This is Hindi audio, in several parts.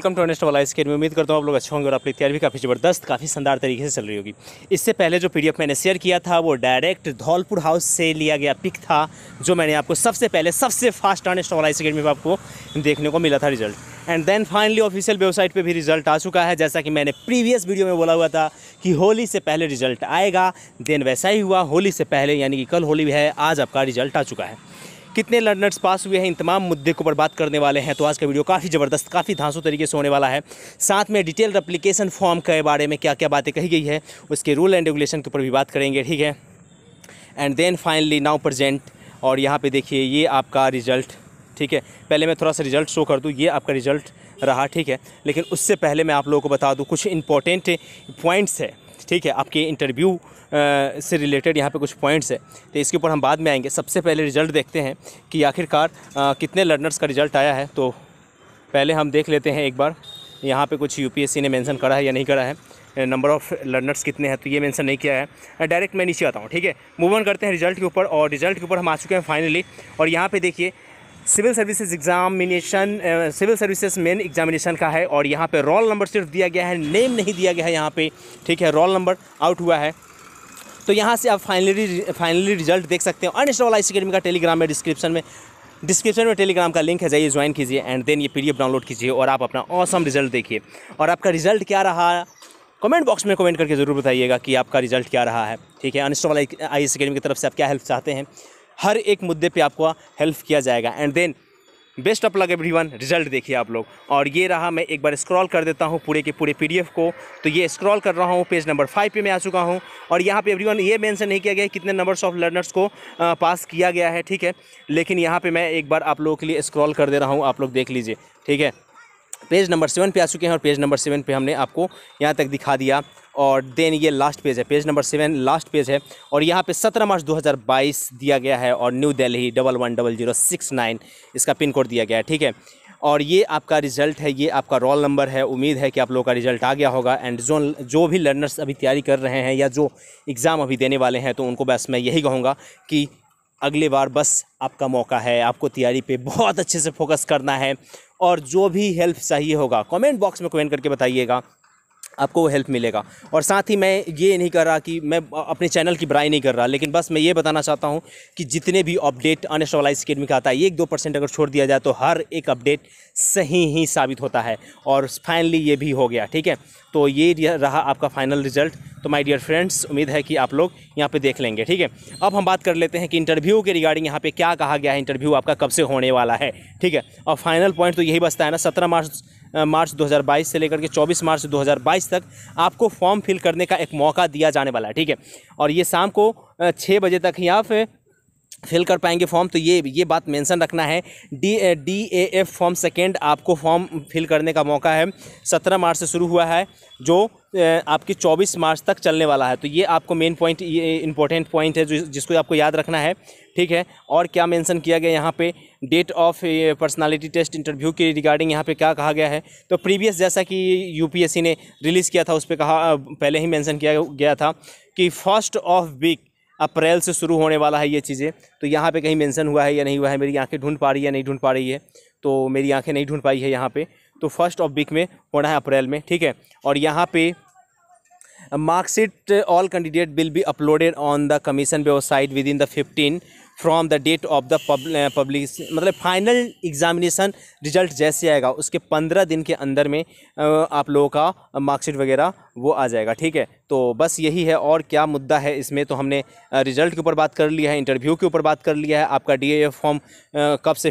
वेलकम टू अनेस्ट वाला इसके में उम्मीद करता हूँ आप लोग अच्छे होंगे और आपकी तैयारी भी काफ़ी ज़बरदस्त काफ़ी शानदार तरीके से चल रही होगी इससे पहले जो पीडीएफ मैंने शेयर किया था वो डायरेक्ट धौलपुर हाउस से लिया गया पिक था जो मैंने आपको सबसे पहले सबसे फास्ट अनेस्ट वाला इसके में आपको देखने को मिला था result and then finally official website पे भी रिजल्ट आ चुका है जैसा कि मैंने प्रीवियस वीडियो में बोला हुआ था कि होली से पहले रिजल्ट आएगा देन वैसा ही हुआ होली से पहले यानी कि कल होली है आज आपका रिजल्ट आ चुका है कितने लर्नर्स पास हुए हैं इन तमाम मुद्दे के ऊपर बात करने वाले हैं तो आज का वीडियो काफ़ी ज़बरदस्त काफ़ी धांसों तरीके से होने वाला है साथ में डिटेल्ड अप्लीकेशन फॉर्म के बारे में क्या क्या बातें कही गई है उसके रूल एंड रेगुलेशन के ऊपर भी बात करेंगे ठीक है and then finally now present और यहाँ पर देखिए ये आपका रिज़ल्ट ठीक है पहले मैं थोड़ा सा रिज़ल्ट शो कर दूँ ये आपका रिज़ल्ट रहा ठीक है लेकिन उससे पहले मैं आप लोगों को बता दूँ कुछ इंपॉर्टेंट पॉइंट्स है ठीक है आपके इंटरव्यू से रिलेटेड यहाँ पे कुछ पॉइंट्स है तो इसके ऊपर हम बाद में आएंगे सबसे पहले रिज़ल्ट देखते हैं कि आखिरकार कितने लर्नर्स का रिज़ल्ट आया है तो पहले हम देख लेते हैं एक बार यहाँ पे कुछ यूपीएससी ने मेंशन करा है या नहीं करा है नंबर ऑफ़ लर्नर्स कितने हैं तो ये मेंशन नहीं किया है डायरेक्ट मैं नीचे आता हूँ ठीक है मूव ऑन करते हैं रिजल्ट के ऊपर और रिजल्ट के ऊपर हम आ चुके हैं फाइनली और यहाँ पे देखिए civil services examination civil services main examination का है और यहाँ पे रोल नंबर सिर्फ दिया गया है नेम नहीं दिया गया है यहाँ पे ठीक है रोल नंबर आउट हुआ है तो यहाँ से आप फाइनली फाइनली रिजल्ट देख सकते हो अनस्टॉल आई अकेडमी का टेलीग्राम है डिस्क्रिप्शन में डिस्क्रिप्शन में टेलीग्राम का लिंक है जाइए ज्वाइन कीजिए एंड देन ये पी डाउनलोड कीजिए और आप अपना औसम रिजल्ट देखिए और आपका रिजल्ट क्या रहा कमेंट बॉक्स में कमेंट करके ज़रूर बताइएगा कि आपका रिजल्ट क्या रहा है ठीक है अनस्टॉल आई एस अकेडमी की तरफ से आप क्या हेल्प चाहते हैं हर एक मुद्दे पे आपको हेल्प किया जाएगा and then best of every everyone result देखिए आप लोग और ये रहा मैं एक बार स्क्रॉल कर देता हूँ पूरे के पूरे पीडीएफ को तो ये स्क्रॉल कर रहा हूँ पेज नंबर फाइव पे मैं आ चुका हूँ और यहाँ पे एवरीवन ये मेंशन नहीं किया गया है कितने नंबर्स ऑफ लर्नर्स को आ, पास किया गया है ठीक है लेकिन यहाँ पर मैं एक बार आप लोगों के लिए स्क्रॉल कर दे रहा हूँ आप लोग देख लीजिए ठीक है पेज नंबर सेवन पे आ चुके हैं और पेज नंबर सेवन पे हमने आपको यहाँ तक दिखा दिया और देन ये लास्ट पेज है page number seven last page है और यहाँ पे सत्रह मार्च 2022 दिया गया है और new Delhi double one double zero six nine इसका पिन कोड दिया गया है ठीक है और ये आपका रिजल्ट है ये आपका रोल नंबर है उम्मीद है कि आप लोगों का रिजल्ट आ गया होगा एंड जो जो भी लर्नर्स अभी तैयारी कर रहे हैं या जो एग्ज़ाम अभी देने वाले हैं तो उनको बस मैं यही कहूँगा कि अगली बार बस आपका मौका है आपको तैयारी पे बहुत अच्छे से फोकस करना है और जो भी हेल्प चाहिए होगा कमेंट बॉक्स में कमेंट करके बताइएगा आपको वो हेल्प मिलेगा और साथ ही मैं ये नहीं कर रहा कि मैं अपने चैनल की बुराई नहीं कर रहा लेकिन बस मैं ये बताना चाहता हूँ कि जितने भी अपडेट वाला अकेडमी का आता है एक दो परसेंट अगर छोड़ दिया जाए तो हर एक अपडेट सही ही साबित होता है और फाइनली ये भी हो गया ठीक है तो ये रहा आपका फाइनल रिजल्ट तो माय डियर फ्रेंड्स उम्मीद है कि आप लोग यहाँ पे देख लेंगे ठीक है अब हम बात कर लेते हैं कि इंटरव्यू के रिगार्डिंग यहाँ पे क्या कहा गया है इंटरव्यू आपका कब से होने वाला है ठीक है और फाइनल पॉइंट तो यही बचता है ना सत्रह मार्च मार्च 2022 से लेकर के 24 मार्च 2022 तक आपको फॉर्म फिल करने का एक मौका दिया जाने वाला है ठीक है और ये शाम को छः बजे तक ही आप फिल कर पाएंगे फॉर्म तो ये ये बात मेंशन रखना है D D A F form second आपको फॉर्म फिल करने का मौका है सत्रह मार्च से शुरू हुआ है जो आपकी 24 मार्च तक चलने वाला है तो ये आपको मेन पॉइंट ये इंपॉर्टेंट पॉइंट है जो जिसको आपको याद रखना है ठीक है और क्या मेंशन किया गया यहाँ पे date of personality test interview के रिगार्डिंग यहाँ पे क्या कहा गया है तो प्रीवियस जैसा कि यूपीएससी ने रिलीज़ किया था उस पर कहा पहले ही मैंसन किया गया था कि फर्स्ट ऑफ वीक अप्रैल से शुरू होने वाला है ये चीज़ें तो यहाँ पर कहीं मैंसन हुआ है या नहीं हुआ है मेरी आँखें ढूंढ पा रही है नहीं ढूंढ पा रही है तो मेरी आँखें नहीं ढूंढ पाई है यहाँ पर तो फर्स्ट ऑफ वीक में होना है अप्रैल में ठीक है और यहाँ पे marksheet all candidate will be uploaded on the commission website within the fifteen from the date of the public मतलब फाइनल एग्जामिनेशन रिजल्ट जैसे आएगा उसके पंद्रह दिन के अंदर में आप लोगों का मार्कशीट वगैरह वो आ जाएगा ठीक है तो बस यही है और क्या मुद्दा है इसमें तो हमने रिजल्ट के ऊपर बात कर लिया है इंटरव्यू के ऊपर बात कर लिया है आपका डी फॉर्म कब से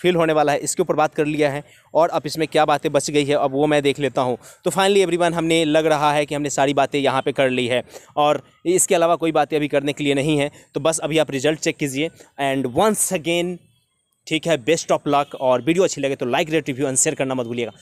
फिल होने वाला है इसके ऊपर बात कर लिया है और अब इसमें क्या बातें बच गई है अब वो मैं देख लेता हूँ तो फाइनली एवरीवन हमने लग रहा है कि हमने सारी बातें यहाँ पे कर ली है और इसके अलावा कोई बातें अभी करने के लिए नहीं है तो बस अभी आप रिजल्ट चेक कीजिए एंड वंस अगेन ठीक है बेस्ट ऑफ लक और वीडियो अच्छी लगे तो like rate review and share करना मत भूलिएगा